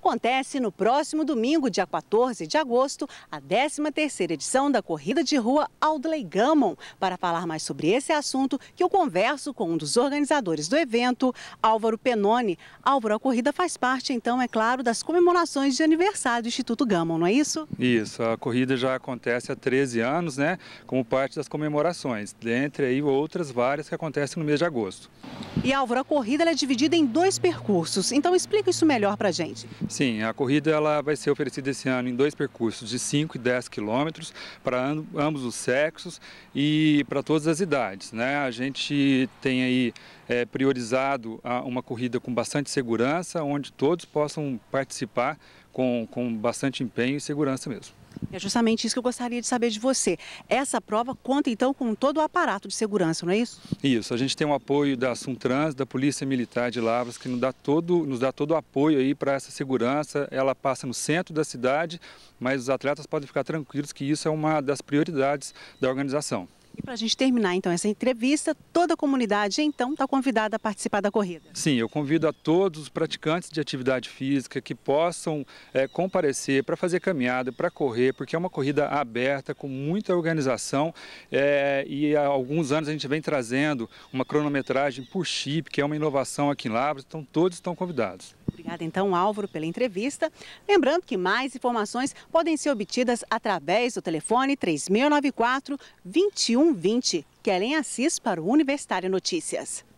Acontece no próximo domingo, dia 14 de agosto, a 13ª edição da Corrida de Rua Audley Gammon. Para falar mais sobre esse assunto, que eu converso com um dos organizadores do evento, Álvaro Penoni. Álvaro, a corrida faz parte, então, é claro, das comemorações de aniversário do Instituto Gammon, não é isso? Isso, a corrida já acontece há 13 anos, né, como parte das comemorações, dentre aí outras várias que acontecem no mês de agosto. E Álvaro, a corrida é dividida em dois percursos, então explica isso melhor para gente. Sim, a corrida ela vai ser oferecida esse ano em dois percursos, de 5 e 10 quilômetros, para ambos os sexos e para todas as idades. Né? A gente tem aí é, priorizado uma corrida com bastante segurança, onde todos possam participar com, com bastante empenho e segurança mesmo. É justamente isso que eu gostaria de saber de você. Essa prova conta então com todo o aparato de segurança, não é isso? Isso, a gente tem o um apoio da Suntrans, da Polícia Militar de Lavras, que nos dá todo, nos dá todo o apoio aí para essa segurança. Ela passa no centro da cidade, mas os atletas podem ficar tranquilos que isso é uma das prioridades da organização. E para a gente terminar então essa entrevista, toda a comunidade então está convidada a participar da corrida. Sim, eu convido a todos os praticantes de atividade física que possam é, comparecer para fazer caminhada, para correr, porque é uma corrida aberta, com muita organização é, e há alguns anos a gente vem trazendo uma cronometragem por chip, que é uma inovação aqui em Lavras, então todos estão convidados. Obrigada então, Álvaro, pela entrevista. Lembrando que mais informações podem ser obtidas através do telefone 3694 2120. Kellen Assis para o Universitário Notícias.